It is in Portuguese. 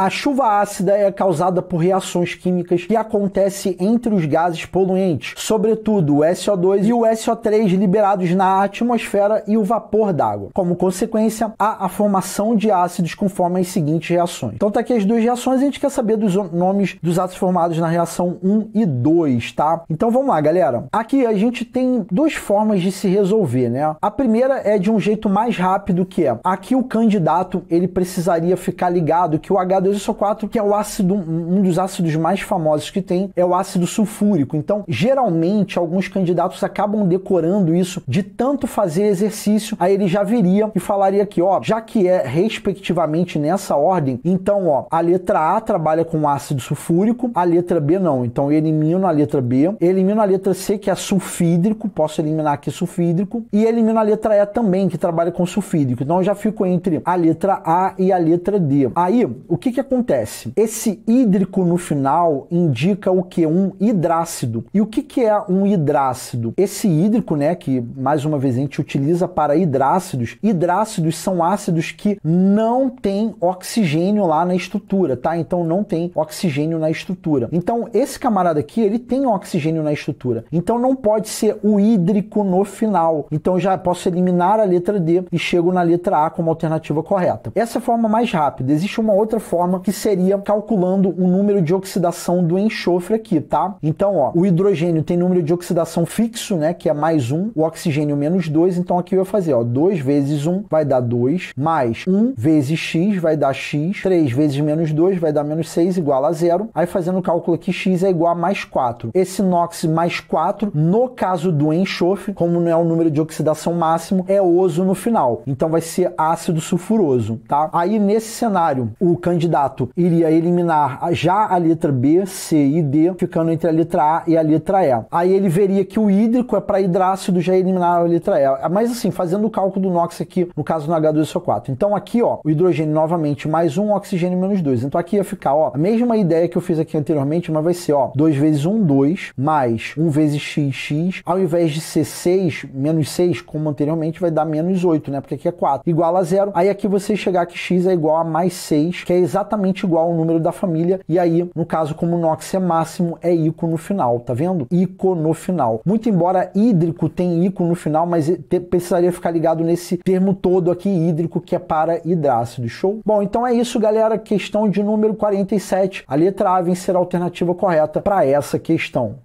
A chuva ácida é causada por reações químicas que acontecem entre os gases poluentes, sobretudo o SO2 e o SO3 liberados na atmosfera e o vapor d'água. Como consequência, há a formação de ácidos conforme as seguintes reações. Então tá aqui as duas reações, a gente quer saber dos nomes dos ácidos formados na reação 1 e 2, tá? Então vamos lá, galera. Aqui a gente tem duas formas de se resolver, né? A primeira é de um jeito mais rápido que é. Aqui o candidato, ele precisaria ficar ligado que o H 2SO4, que é o ácido, um dos ácidos mais famosos que tem, é o ácido sulfúrico. Então, geralmente, alguns candidatos acabam decorando isso de tanto fazer exercício, aí ele já viria e falaria aqui, ó, já que é respectivamente nessa ordem, então, ó, a letra A trabalha com ácido sulfúrico, a letra B não. Então, eu elimino a letra B, elimino a letra C, que é sulfídrico, posso eliminar aqui é sulfídrico, e elimino a letra E também, que trabalha com sulfídrico. Então, eu já fico entre a letra A e a letra D. Aí, o que, que que acontece? Esse hídrico no final indica o que? Um hidrácido. E o que, que é um hidrácido? Esse hídrico, né, que mais uma vez a gente utiliza para hidrácidos, hidrácidos são ácidos que não têm oxigênio lá na estrutura, tá? Então não tem oxigênio na estrutura. Então esse camarada aqui, ele tem oxigênio na estrutura. Então não pode ser o hídrico no final. Então já posso eliminar a letra D e chego na letra A como alternativa correta. Essa é a forma mais rápida. Existe uma outra forma forma, que seria calculando o número de oxidação do enxofre aqui, tá? Então, ó, o hidrogênio tem número de oxidação fixo, né, que é mais um, o oxigênio menos dois. então aqui eu vou fazer, ó, 2 vezes 1 um vai dar 2, mais 1 um vezes x vai dar x, 3 vezes menos 2 vai dar menos 6, igual a zero. Aí fazendo o cálculo aqui, x é igual a mais 4. Esse NOx mais 4, no caso do enxofre, como não é o número de oxidação máximo, é oso no final. Então vai ser ácido sulfuroso, tá? Aí nesse cenário, o candidato candidato iria eliminar já a letra B, C e D, ficando entre a letra A e a letra E. Aí ele veria que o hídrico é para hidrácido, já eliminar a letra E. Mas assim, fazendo o cálculo do NOx aqui, no caso no H2SO4. Então aqui, ó, o hidrogênio novamente mais um, oxigênio menos dois. Então aqui ia ficar, ó, a mesma ideia que eu fiz aqui anteriormente, mas vai ser, ó, 2 vezes 1, 2, mais 1 vezes x, x, ao invés de ser 6, menos 6, como anteriormente, vai dar menos 8, né? Porque aqui é 4, igual a zero. Aí aqui você chegar que x é igual a mais 6, que é exatamente exatamente igual ao número da família. E aí, no caso, como o NOX é máximo, é ICO no final, tá vendo? ICO no final. Muito embora hídrico tem ICO no final, mas precisaria ficar ligado nesse termo todo aqui, hídrico, que é para hidrácido, show? Bom, então é isso, galera. Questão de número 47. A letra A vem ser a alternativa correta para essa questão.